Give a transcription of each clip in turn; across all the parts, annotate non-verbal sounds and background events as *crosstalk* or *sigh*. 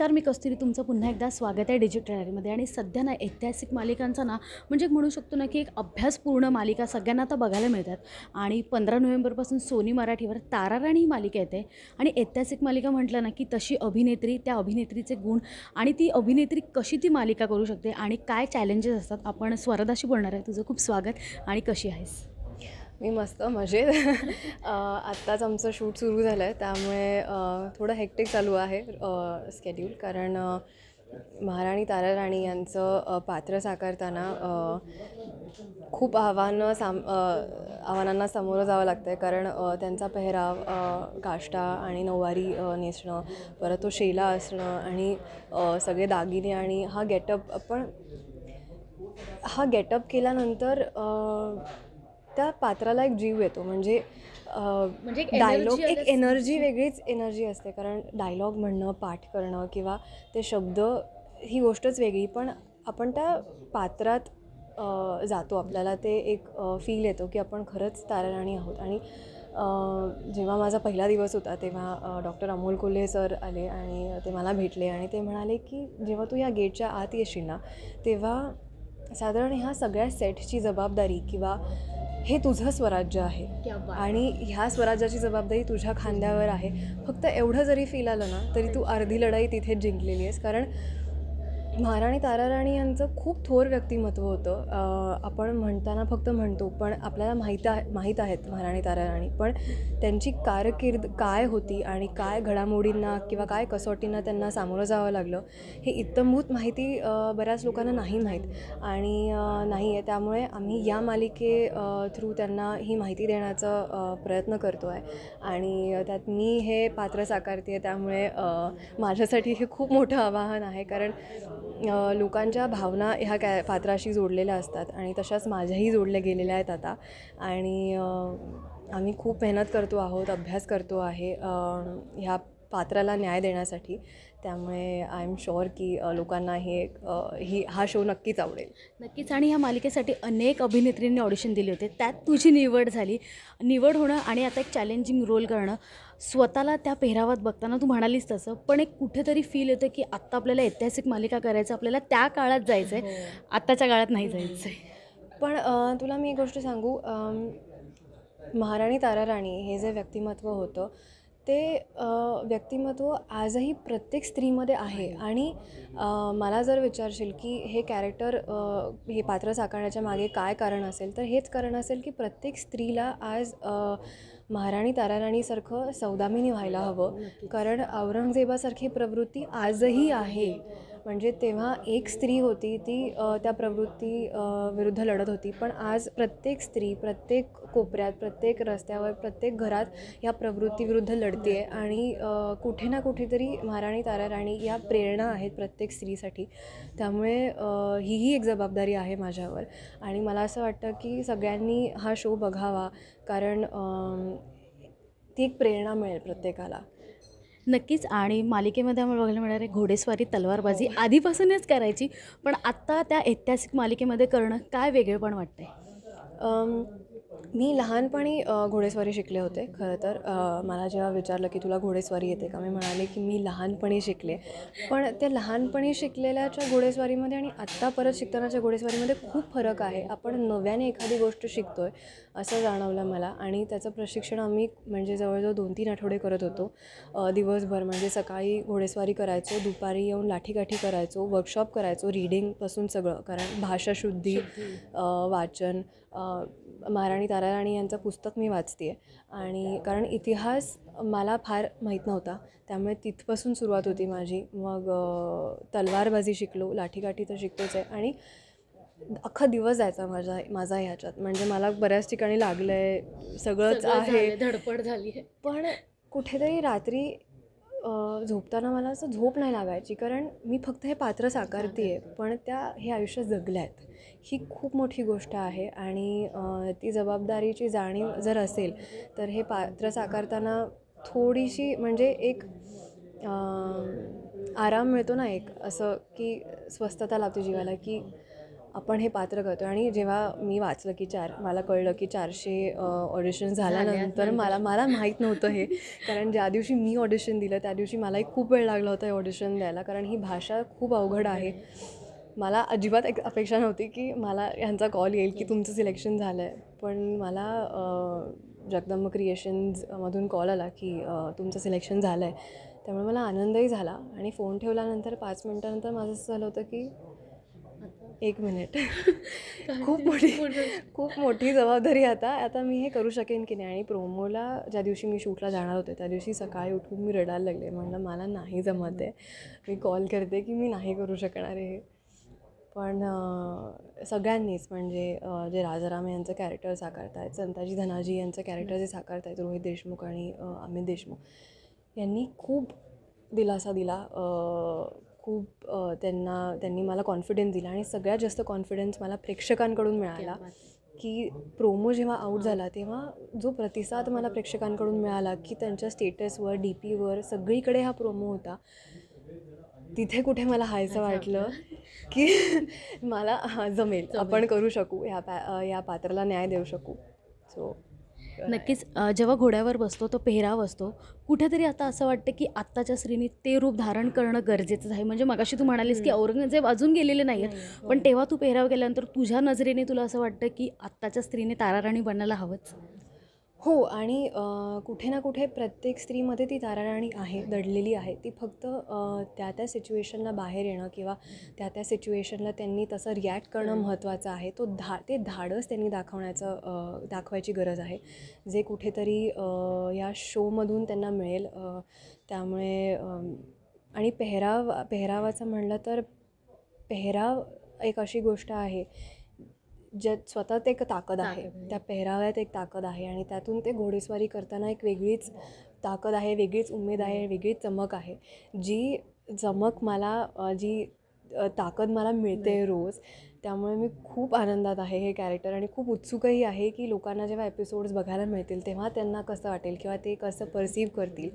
नमस्कार मी कस्तुरी तुमचं पुन्हा एकदा स्वागत आहे डिजिटलमध्ये आणि सध्या ना ऐतिहासिक मालिकांचा ना म्हणजे म्हणू शकतो ना की एक अभ्यासपूर्ण मालिका सगळ्यांना आता बघायला मिळतात आणि पंधरा नोव्हेंबरपासून सोनी मराठीवर ताराराणी ही मालिका येते आणि ऐतिहासिक मालिका म्हटलं ना की तशी अभिनेत्री त्या अभिनेत्रीचे गुण आणि ती अभिनेत्री कशी ती मालिका करू शकते आणि काय चॅलेंजेस असतात आपण स्वरदाशी बोलणार आहे तुझं खूप स्वागत आणि कशी आहेस मी मस्त मजेत *laughs* आत्ताच आमचं शूट सुरू झालं आहे त्यामुळे थोडं हेक्टिक चालू आहे स्केड्यूल कारण महाराणी तारा राणी यांचं पात्र साकारताना खूप आव्हानं साम आव्हानांना सामोरं जावं लागतं आहे कारण त्यांचा पेहराव काष्टा आणि नऊवारी नेसणं परत तो शेला असणं आणि सगळे दागिने आणि हा गेटअप पण हा गेटअप केल्यानंतर त्या पात्राला एक जीव येतो म्हणजे म्हणजे डायलॉग एक एनर्जी वेगळीच एनर्जी असते कारण डायलॉग म्हणणं पाठ करणं किंवा ते शब्द ही गोष्टच वेगळी पण आपण त्या पात्रात जातो आपल्याला ते एक फील येतो की आपण खरंच ताराराणी आहोत आणि जेव्हा माझा पहिला दिवस होता तेव्हा डॉक्टर अमोल कोल्हे सर आले आणि ते मला भेटले आणि ते म्हणाले की जेव्हा तू या गेटच्या आत येशील ना तेव्हा साधारण ह्या सगळ्या सेटची जबाबदारी किंवा हे तुझं स्वराज्य आहे आणि ह्या स्वराज्याची जबाबदारी तुझ्या खांद्यावर आहे फक्त एवढं जरी फील आलं ना तरी तू अर्धी लढाई तिथे जिंकलेली आहेस कारण महाराणी ताराराणी यांचं खूप थोर व्यक्तिमत्व होतं आपण म्हणताना फक्त म्हणतो पण आपल्याला माहीत आहे माहीत आहेत महाराणी ताराराणी पण त्यांची कारकीर्द काय होती आणि काय घडामोडींना किंवा काय कसोटींना त्यांना सामोरं जावं लागलं हे इत्तमभूत माहिती बऱ्याच लोकांना नाही माहीत आणि नाही आहे त्यामुळे आम्ही या मालिके थ्रू त्यांना ही माहिती देण्याचा प्रयत्न करतो आहे आणि त्यात मी हे पात्र साकारते आहे त्यामुळे माझ्यासाठी हे खूप मोठं आवाहन आहे कारण लोकांच्या भावना ह्या कॅ पात्राशी जोडलेल्या असतात आणि तशाच माझ्याही जोडल्या गेलेल्या आहेत आता आणि आम्ही खूप मेहनत करतो आहोत अभ्यास करतो आहे ह्या पात्राला न्याय देण्यासाठी त्यामुळे आय एम शुअर की लोकांना हे ही हा शो नक्कीच आवडेल नक्कीच आणि ह्या मालिकेसाठी अनेक अभिनेत्रींनी ऑडिशन दिले होते त्यात तुझी निवड झाली निवड होणं आणि आता एक चॅलेंजिंग रोल करणं स्वतःला त्या पेहरावात बघताना तू म्हणालीस तसं पण एक कुठेतरी फील येतं की आत्ता आपल्याला ऐतिहासिक मालिका करायचं आपल्याला त्या काळात जायचं आहे हो. आत्ताच्या काळात नाही जायचं आहे पण तुला मी एक गोष्ट सांगू महाराणी तारा राणी हे जे व्यक्तिमत्व होतं ते व्यक्तिमत्व आजही प्रत्येक स्त्रीमध्ये आहे आणि मला जर विचारशील की हे कॅरेक्टर हे पात्र साकारण्याच्या मागे काय कारण असेल तर हेच कारण असेल की प्रत्येक स्त्रीला आज महाराणी ताराराणीसारखं सौदामिनी व्हायला हवं कारण औरंगजेबासारखी प्रवृत्ती आजही आहे हो. म्हणजे तेव्हा एक स्त्री होती ती त्या प्रवृत्ती विरुद्ध लढत होती पण आज प्रत्येक स्त्री प्रत्येक कोपऱ्यात प्रत्येक रस्त्यावर प्रत्येक घरात या प्रवृत्तीविरुद्ध लढते आहे आणि कुठे ना कुठेतरी महाराणी तारा राणी या प्रेरणा आहेत प्रत्येक स्त्रीसाठी त्यामुळे हीही एक जबाबदारी आहे माझ्यावर आणि मला असं वाटतं की सगळ्यांनी हा शो बघावा कारण ती एक प्रेरणा मिळेल प्रत्येकाला नक्कीच आणि मालिकेमध्ये आम्हाला बघायला मिळणार आहे घोडेस्वारी तलवारबाजी हो. आधीपासूनच करायची पण आत्ता त्या ऐतिहासिक मालिकेमध्ये करणं काय वेगळेपण वाटतंय मी लहानपणी घोडेस्वारी शिकले होते खरं तर मला जेव्हा विचारलं की तुला घोडेस्वारी येते का मी म्हणाले की मी लहानपणी शिकले पण त्या लहानपणी शिकलेल्याच्या घोडेस्वारीमध्ये आणि आत्ता परत शिकतानाच्या घोडेस्वारीमध्ये खूप फरक आहे आपण नव्याने एखादी गोष्ट शिकतो आहे असं जाणवलं मला आणि त्याचं प्रशिक्षण आम्ही म्हणजे जवळजवळ दोन तीन आठवडे करत होतो दिवसभर म्हणजे सकाळी घोडेस्वारी करायचो दुपारी येऊन लाठीकाठी करायचो वर्कशॉप करायचो रिडिंगपासून सगळं कारण भाषाशुद्धी वाचन महाराणी तारा राणी यांचं पुस्तक मी वाचते आहे आणि कारण इतिहास मला फार माहीत नव्हता त्यामुळे तिथपासून सुरुवात होती माझी मग तलवारबाजी शिकलो लाठीकाठी तर शिकतोच आहे आणि अख्खा दिवस जायचा माझा माझा ह्याच्यात म्हणजे मला बऱ्याच ठिकाणी लागलं आहे सगळंच आहे धडपड झाली आहे पण कुठेतरी रात्री झोपताना मला असं झोप नाही लागायची कारण मी फक्त हे पात्र साकारते आहे पण त्या हे आयुष्य जगल्या आहेत ही खूप मोठी गोष्ट आहे आणि ती जबाबदारीची जाणीव जर असेल तर हे पात्र साकारताना थोडीशी म्हणजे एक आराम मिळतो ना एक असं की स्वस्थता लावते जीवाला की आपण हे पात्र करतो आणि जेव्हा मी वाचलं की चार मला कळलं की चारशे ऑडिशन झाल्यानंतर मला मला माहीत नव्हतं हे कारण ज्या दिवशी मी ऑडिशन दिलं त्या दिवशी मलाही खूप वेळ लागला होता हे ऑडिशन द्यायला कारण ही भाषा खूप अवघड आहे मला अजिबात एक अपेक्षा नव्हती की मला ह्यांचा कॉल येईल की तुमचं सिलेक्शन झालं आहे पण मला जगदंब क्रिएशन्समधून कॉल आला की तुमचं सिलेक्शन झालं आहे त्यामुळे मला आनंदही झाला आणि फोन ठेवल्यानंतर पाच मिनटानंतर माझं असं झालं होतं की एक मिनिट खूप मोठी *laughs* खूप मोठी जबाबदारी आता आता मी हे करू शकेन की नाही आणि प्रोमोला ज्या दिवशी मी शूटला जाणार होते त्या दिवशी सकाळी उठून मी रडायला लागले म्हणलं मला नाही जमत आहे मी कॉल करते की मी नाही करू शकणार आहे पण सगळ्यांनीच म्हणजे जे राजाराम यांचं कॅरेक्टर आहेत संताजी धनाजी यांचं कॅरेक्टर जे साकारतायत रोहित देशमुख आणि अमित देशमुख यांनी खूप दिलासा दिला खूप त्यांना त्यांनी मला कॉन्फिडन्स दिला आणि सगळ्यात जास्त कॉन्फिडन्स मला प्रेक्षकांकडून मिळाला की प्रोमो जेव्हा आऊट झाला तेव्हा जो प्रतिसाद मला प्रेक्षकांकडून मिळाला की त्यांच्या स्टेटसवर डी पीवर सगळीकडे हा प्रोमो होता तिथे कुठे मला हायचं वाटलं की *laughs* मला जमेल आपण करू शकू ह्या पा या पात्राला न्याय देऊ शकू सो नक्कीच जेव्हा घोड्यावर बसतो तो पेहराव असतो कुठेतरी आता असं वाटतं की आत्ताच्या स्त्रीने ते रूप धारण करणं गरजेचं आहे म्हणजे मगाशी तू म्हणालीस की औरंगजेब अजून गेलेले नाही आहेत हो. पण तेव्हा तू पेहराव गेल्यानंतर तुझ्या नजरेने तुला असं वाटतं की आत्ताच्या स्त्रीने राणी बनायला हवंच हो आणि कुठे ना कुठे प्रत्येक स्त्रीमध्ये ती राणी आहे दडलेली आहे ती फक्त त्या त्या सिच्युएशनला बाहेर येणं किंवा त्या त्या सिच्युएशनला त्यांनी तसं रिॲक्ट करणं महत्त्वाचं आहे तो धा ते धाडस त्यांनी दाखवण्याचं दाखवायची गरज आहे जे कुठेतरी या शोमधून त्यांना मिळेल त्यामुळे आणि पेहराव पेहरावाचं म्हणलं तर पेहराव एक अशी गोष्ट आहे जे स्वतःच एक ताकद आहे त्या पेहराव्यात एक ताकद आहे आणि त्यातून ते घोडेस्वारी करताना एक वेगळीच ताकद आहे वेगळीच उमेद आहे वेगळीच चमक आहे जी चमक मला जी ताकद मला मिळते रोज त्यामुळे मी खूप आनंदात आहे हे कॅरेक्टर आणि खूप उत्सुकही आहे की लोकांना जेव्हा एपिसोड्स बघायला मिळतील तेव्हा त्यांना कसं वाटेल किंवा ते कसं परसिव्ह करतील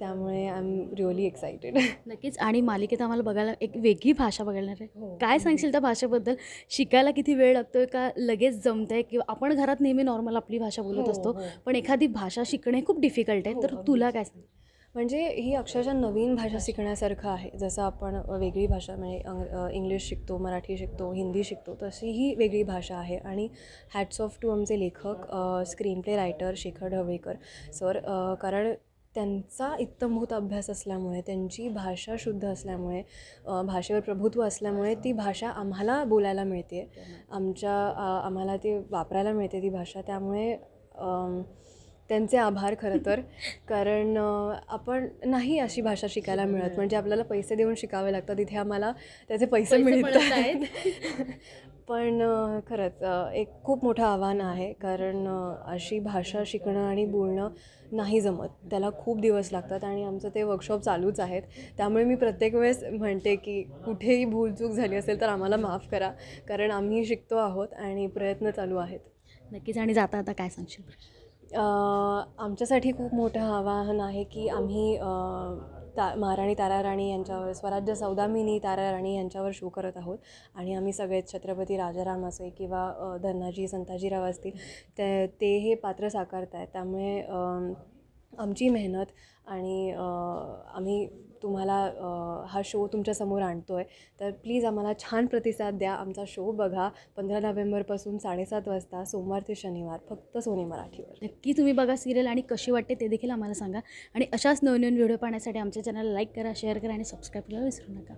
त्यामुळे आय एम रिअली एक्सायटेड नक्कीच आणि मालिकेत आम्हाला बघायला एक वेगळी भाषा बघायला आहे हो. काय सांगशील त्या भाषेबद्दल शिकायला किती वेळ लागतोय का लगेच जमत आहे किंवा आपण घरात नेहमी नॉर्मल आपली भाषा बोलत हो, असतो हो. पण एखादी भाषा शिकणे खूप डिफिकल्ट आहे तर तुला काय सांग म्हणजे ही अक्षरशः नवीन भाषा शिकण्यासारखं आहे जसं आपण वेगळी भाषा म्हणजे अंग इंग्लिश शिकतो मराठी शिकतो हिंदी शिकतो तशी ही वेगळी भाषा आहे आणि हॅट्स ऑफ टू आमचे लेखक screenplay writer Shekhar Dhavalekar sir कारण त्यांचा इत्तमभूत अभ्यास असल्यामुळे त्यांची भाषा शुद्ध असल्यामुळे भाषेवर प्रभुत्व असल्यामुळे ती भाषा आम्हाला बोलायला मिळते आमच्या आम्हाला ती वापरायला मिळते ती भाषा त्यामुळे त्यांचे आभार खरं तर कारण आपण नाही अशी भाषा शिकायला मिळत म्हणजे आपल्याला पैसे देऊन शिकावे लागतात तिथे आम्हाला त्याचे पैसे मिळत आहेत *laughs* पण खरंच एक खूप मोठं आव्हान आहे कारण अशी भाषा शिकणं आणि बोलणं नाही जमत त्याला खूप दिवस लागतात आणि आमचं ते वर्कशॉप चालूच आहेत त्यामुळे मी प्रत्येक वेळेस म्हणते की कुठेही भूलचूक झाली असेल तर आम्हाला माफ करा कारण आम्ही शिकतो आहोत आणि प्रयत्न चालू आहेत नक्कीच आणि जाता आता काय सांगशील आमच्यासाठी खूप मोठं आवाहन आहे की आम्ही ता महाराणी तारा राणी यांच्यावर स्वराज्य सौदामिनी तारा राणी यांच्यावर शो करत आहोत आणि आम्ही सगळेच छत्रपती राजाराम असे किंवा धनाजी संताजीराव असतील ते ते हे पात्र साकारत आहेत त्यामुळे आमची मेहनत आणि आम्ही तुम्हाला हा शो तुमच्यासमोर आणतो आहे तर प्लीज आम्हाला छान प्रतिसाद द्या आमचा शो बघा पंधरा नोव्हेंबरपासून साडेसात वाजता सोमवार ते शनिवार फक्त सोने मराठीवर नक्की तुम्ही बघा सिरियल आणि कशी वाटते ते देखील आम्हाला सांगा आणि अशाच नवनवीन व्हिडिओ पाहण्यासाठी आमच्या चॅनलला लाईक करा शेअर करा आणि सबस्क्राईब करायला विसरू नका